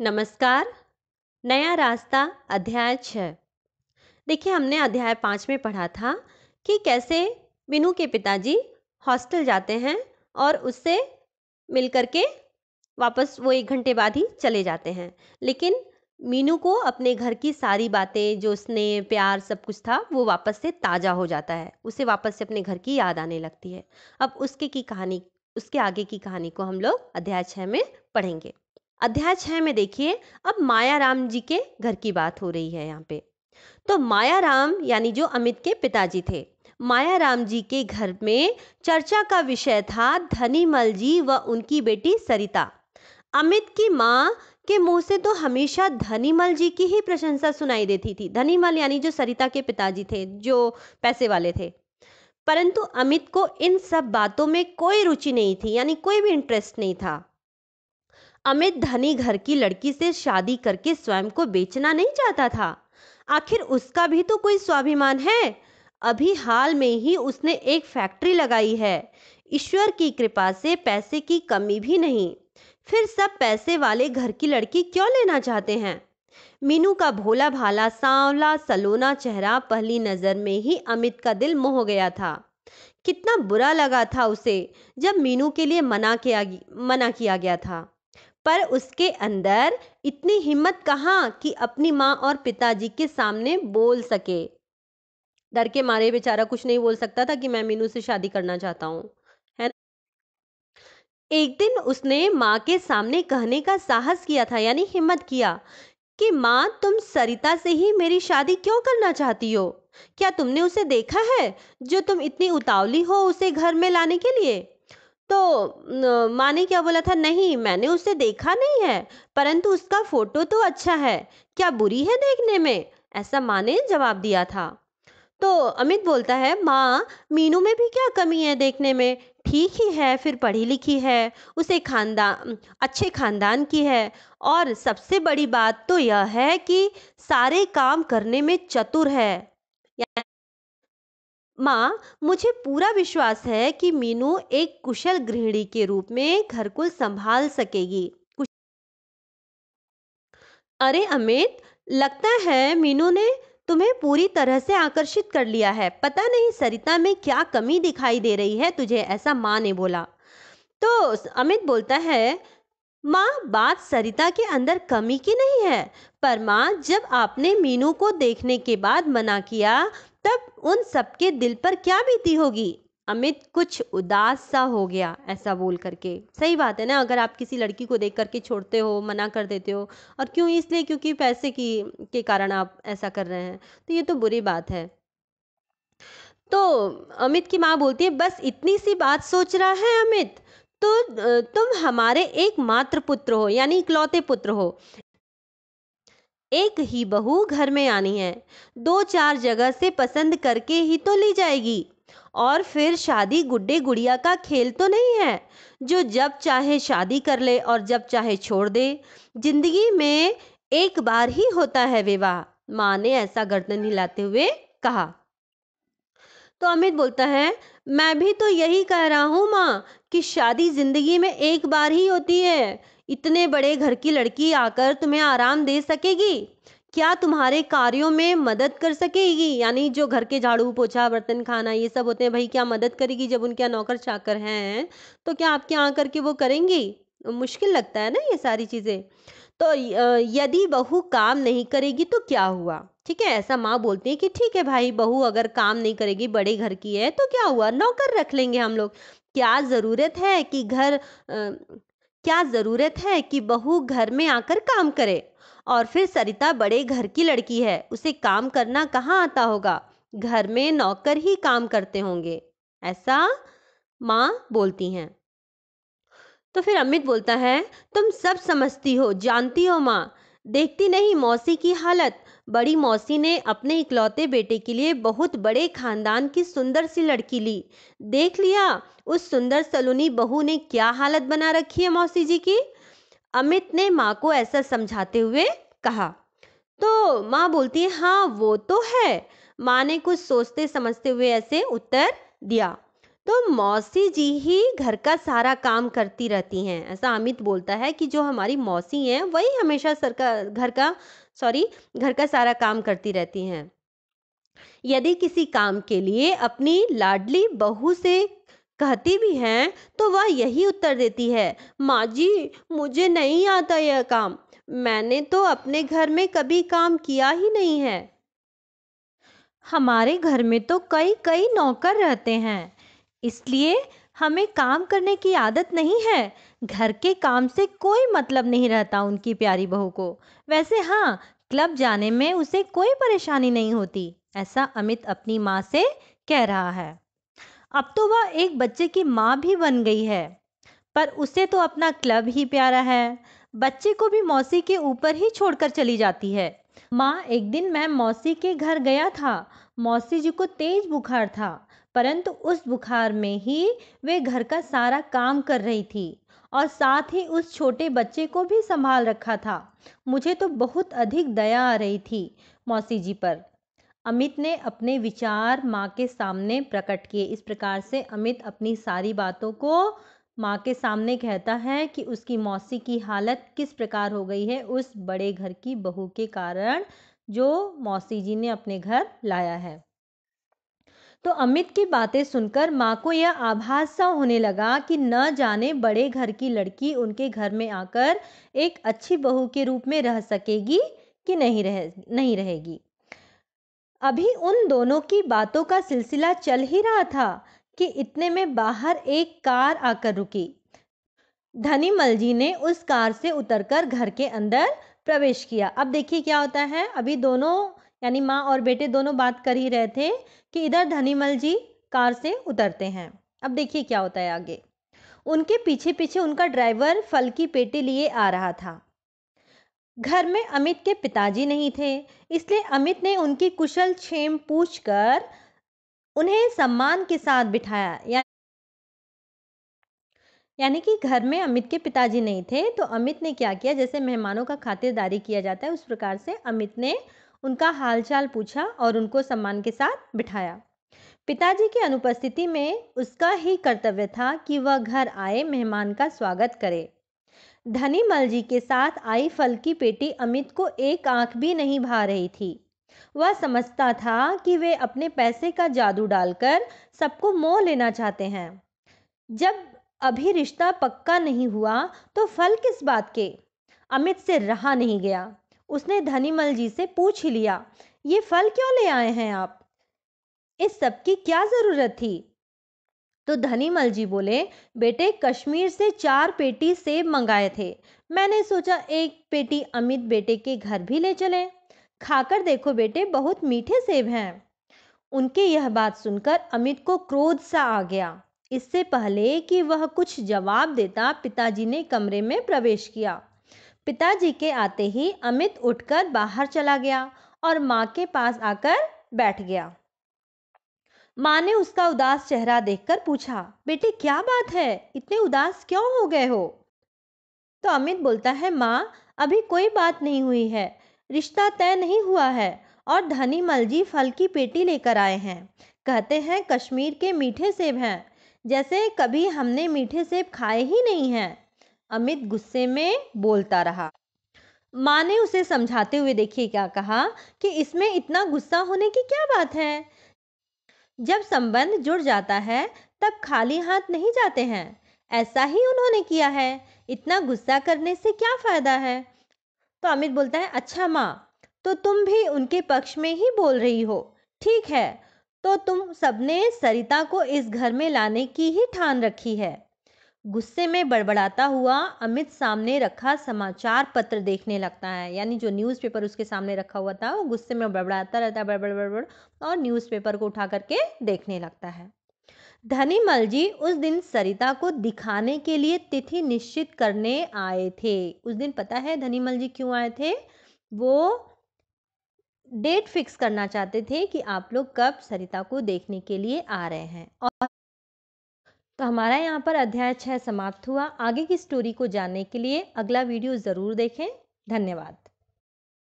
नमस्कार नया रास्ता अध्याय छ देखिए हमने अध्याय पाँच में पढ़ा था कि कैसे मीनू के पिताजी हॉस्टल जाते हैं और उससे मिल के वापस वो एक घंटे बाद ही चले जाते हैं लेकिन मीनू को अपने घर की सारी बातें जो स्नेह प्यार सब कुछ था वो वापस से ताज़ा हो जाता है उसे वापस से अपने घर की याद आने लगती है अब उसके की कहानी उसके आगे की कहानी को हम लोग अध्याय छः में पढ़ेंगे अध्याय छह में देखिए अब माया राम जी के घर की बात हो रही है यहाँ पे तो माया राम यानी जो अमित के पिताजी थे माया राम जी के घर में चर्चा का विषय था धनीमल जी व उनकी बेटी सरिता अमित की माँ के मुंह से तो हमेशा धनीमल जी की ही प्रशंसा सुनाई देती थी धनीमल यानी जो सरिता के पिताजी थे जो पैसे वाले थे परंतु अमित को इन सब बातों में कोई रुचि नहीं थी यानी कोई भी इंटरेस्ट नहीं था अमित धनी घर की लड़की से शादी करके स्वयं को बेचना नहीं चाहता था आखिर उसका भी तो कोई स्वाभिमान है अभी हाल में ही उसने एक फैक्ट्री लगाई है ईश्वर की कृपा से पैसे की कमी भी नहीं फिर सब पैसे वाले घर की लड़की क्यों लेना चाहते हैं मीनू का भोला भाला सांवला सलोना चेहरा पहली नज़र में ही अमित का दिल मोह गया था कितना बुरा लगा था उसे जब मीनू के लिए मना किया मना किया गया था पर उसके अंदर इतनी हिम्मत कहाँ कि अपनी माँ और पिताजी के सामने बोल सके डर के मारे बेचारा कुछ नहीं बोल सकता था कि मैं मीनू से शादी करना चाहता हूँ एक दिन उसने माँ के सामने कहने का साहस किया था यानी हिम्मत किया कि माँ तुम सरिता से ही मेरी शादी क्यों करना चाहती हो क्या तुमने उसे देखा है जो तुम इतनी उतावली हो उसे घर में लाने के लिए तो माँ ने क्या बोला था नहीं मैंने उसे देखा नहीं है परंतु उसका फोटो तो अच्छा है क्या बुरी है देखने में ऐसा माँ ने जवाब दिया था तो अमित बोलता है माँ मीनू में भी क्या कमी है देखने में ठीक ही है फिर पढ़ी लिखी है उसे खानदान अच्छे खानदान की है और सबसे बड़ी बात तो यह है कि सारे काम करने में चतुर है माँ मुझे पूरा विश्वास है कि मीनू एक कुशल गृहिणी के रूप में घर को संभाल सकेगी अरे अमित लगता है मीनू ने तुम्हें पूरी तरह से आकर्षित कर लिया है पता नहीं सरिता में क्या कमी दिखाई दे रही है तुझे ऐसा माँ ने बोला तो अमित बोलता है माँ बात सरिता के अंदर कमी की नहीं है पर माँ जब आपने मीनू को देखने के बाद मना किया तब उन सबके दिल पर क्या बीती होगी अमित कुछ उदास सा हो गया ऐसा बोल करके सही बात है ना अगर आप किसी लड़की को देख करके छोड़ते हो मना कर देते हो और क्यों इसलिए क्योंकि पैसे की के कारण आप ऐसा कर रहे हैं तो ये तो बुरी बात है तो अमित की माँ बोलती है बस इतनी सी बात सोच रहा है अमित तो तुम हमारे एकमात्र पुत्र हो यानी इकलौते पुत्र हो एक ही बहू घर में आनी है दो चार जगह से पसंद करके ही तो ली जाएगी और फिर शादी गुड्डे गुड़िया का खेल तो नहीं है जो जब चाहे शादी कर ले और जब चाहे छोड़ दे जिंदगी में एक बार ही होता है विवाह माँ ने ऐसा गर्दन हिलाते हुए कहा तो अमित बोलता है मैं भी तो यही कह रहा हूँ माँ कि शादी जिंदगी में एक बार ही होती है इतने बड़े घर की लड़की आकर तुम्हें आराम दे सकेगी क्या तुम्हारे कार्यों में मदद कर सकेगी यानी जो घर के झाड़ू पोछा बर्तन खाना ये सब होते हैं भाई क्या मदद करेगी जब उनके नौकर चाकर हैं तो क्या आपके यहाँ करके वो करेंगी मुश्किल लगता है ना ये सारी चीज़ें तो यदि बहू काम नहीं करेगी तो क्या हुआ ठीक है ऐसा माँ बोलती है कि ठीक है भाई बहू अगर काम नहीं करेगी बड़े घर की है तो क्या हुआ नौकर रख लेंगे हम लोग क्या ज़रूरत है कि घर क्या ज़रूरत है कि बहू घर में आकर काम करे और फिर सरिता बड़े घर की लड़की है उसे काम करना कहाँ आता होगा घर में नौकर ही काम करते होंगे ऐसा माँ बोलती हैं तो फिर अमित बोलता है तुम सब समझती हो जानती हो माँ देखती नहीं मौसी की हालत बड़ी मौसी ने अपने इकलौते बेटे के लिए बहुत बड़े खानदान की सुंदर सी लड़की ली देख लिया उस सुंदर सलूनी बहू ने क्या हालत बना रखी है मौसी जी की अमित ने माँ को ऐसा समझाते हुए कहा तो माँ बोलती है हाँ वो तो है माँ ने कुछ सोचते समझते हुए ऐसे उत्तर दिया तो मौसी जी ही घर का सारा काम करती रहती हैं ऐसा अमित बोलता है कि जो हमारी मौसी हैं वही हमेशा का घर का सॉरी घर का सारा काम करती रहती हैं यदि किसी काम के लिए अपनी लाडली बहू से कहती भी हैं तो वह यही उत्तर देती है माँ जी मुझे नहीं आता यह काम मैंने तो अपने घर में कभी काम किया ही नहीं है हमारे घर में तो कई कई नौकर रहते हैं इसलिए हमें काम करने की आदत नहीं है घर के काम से कोई मतलब नहीं रहता उनकी प्यारी बहू को वैसे हाँ क्लब जाने में उसे कोई परेशानी नहीं होती ऐसा अमित अपनी माँ से कह रहा है अब तो वह एक बच्चे की माँ भी बन गई है पर उसे तो अपना क्लब ही प्यारा है बच्चे को भी मौसी के ऊपर ही छोड़कर चली जाती है माँ एक दिन मैं मौसी के घर गया था मौसी जी को तेज बुखार था परंतु उस बुखार में ही वे घर का सारा काम कर रही थी और साथ ही उस छोटे बच्चे को भी संभाल रखा था मुझे तो बहुत अधिक दया आ रही थी मौसी जी पर अमित ने अपने विचार माँ के सामने प्रकट किए इस प्रकार से अमित अपनी सारी बातों को माँ के सामने कहता है कि उसकी मौसी की हालत किस प्रकार हो गई है उस बड़े घर की बहू के कारण जो मौसी जी ने अपने घर लाया है तो अमित की बातें सुनकर माँ को यह आभास सा होने लगा कि न जाने बड़े घर की लड़की उनके घर में आकर एक अच्छी बहू के रूप में रह सकेगी कि नहीं रह नहीं रहेगी अभी उन दोनों की बातों का सिलसिला चल ही रहा था कि इतने में बाहर एक कार आकर रुकी धनी मलजी ने उस कार से उतरकर घर के अंदर प्रवेश किया अब देखिए क्या होता है अभी दोनों यानी माँ और बेटे दोनों बात कर ही रहे थे कि इधर धनीमल जी कार से उतरते हैं अब देखिए क्या होता है आगे उनके पीछे पीछे उनका ड्राइवर फल की पेटी लिए आ रहा था घर में अमित के पिताजी नहीं थे इसलिए अमित ने उनकी कुशल क्षेम पूछ उन्हें सम्मान के साथ बिठाया यानी कि घर में अमित के पिताजी नहीं थे तो अमित ने क्या किया जैसे मेहमानों का खातिरदारी किया जाता है उस प्रकार से अमित ने उनका हालचाल पूछा और उनको सम्मान के साथ बिठाया पिताजी की अनुपस्थिति में उसका ही कर्तव्य था कि वह घर आए मेहमान का स्वागत करे धनी मल जी के साथ आई फल की पेटी अमित को एक आंख भी नहीं भा रही थी वह समझता था कि वे अपने पैसे का जादू डालकर सबको मोह लेना चाहते हैं जब अभी रिश्ता पक्का नहीं हुआ तो फल किस बात के अमित से रहा नहीं गया उसने धनीमल जी से पूछ लिया ये फल क्यों ले आए हैं आप इस सब की क्या ज़रूरत थी तो धनीमल जी बोले बेटे कश्मीर से चार पेटी सेब मंगाए थे मैंने सोचा एक पेटी अमित बेटे के घर भी ले चले खाकर देखो बेटे बहुत मीठे सेब हैं उनके यह बात सुनकर अमित को क्रोध सा आ गया इससे पहले कि वह कुछ जवाब देता पिताजी ने कमरे में प्रवेश किया पिताजी के आते ही अमित उठकर बाहर चला गया और माँ के पास आकर बैठ गया माँ ने उसका उदास चेहरा देखकर पूछा बेटे क्या बात है इतने उदास क्यों हो गए हो तो अमित बोलता है माँ अभी कोई बात नहीं हुई है रिश्ता तय नहीं हुआ है और धनी मलजी फल की पेटी लेकर आए हैं कहते हैं कश्मीर के मीठे सेब हैं जैसे कभी हमने मीठे सेब खाए ही नहीं हैं अमित गुस्से में बोलता रहा माँ ने उसे समझाते हुए देखिए क्या कहा कि इसमें इतना गुस्सा होने की क्या बात है जब संबंध जुड़ जाता है तब खाली हाथ नहीं जाते हैं ऐसा ही उन्होंने किया है इतना गुस्सा करने से क्या फ़ायदा है तो अमित बोलता है अच्छा माँ तो तुम भी उनके पक्ष में ही बोल रही हो ठीक है तो तुम सबने सरिता को इस घर में लाने की ही ठान रखी है गुस्से में बड़बड़ाता हुआ अमित सामने रखा समाचार पत्र देखने लगता है यानी जो न्यूज़पेपर उसके सामने रखा हुआ था वो गुस्से में बड़बड़ाता रहता है बड़बड़ बड़बड़ और न्यूज़पेपर को उठा करके देखने लगता है धनी मल जी उस दिन सरिता को दिखाने के लिए तिथि निश्चित करने आए थे उस दिन पता है धनी मल जी क्यों आए थे वो डेट फिक्स करना चाहते थे कि आप लोग कब सरिता को देखने के लिए आ रहे हैं और तो हमारा यहाँ पर अध्याय छः समाप्त हुआ आगे की स्टोरी को जानने के लिए अगला वीडियो ज़रूर देखें धन्यवाद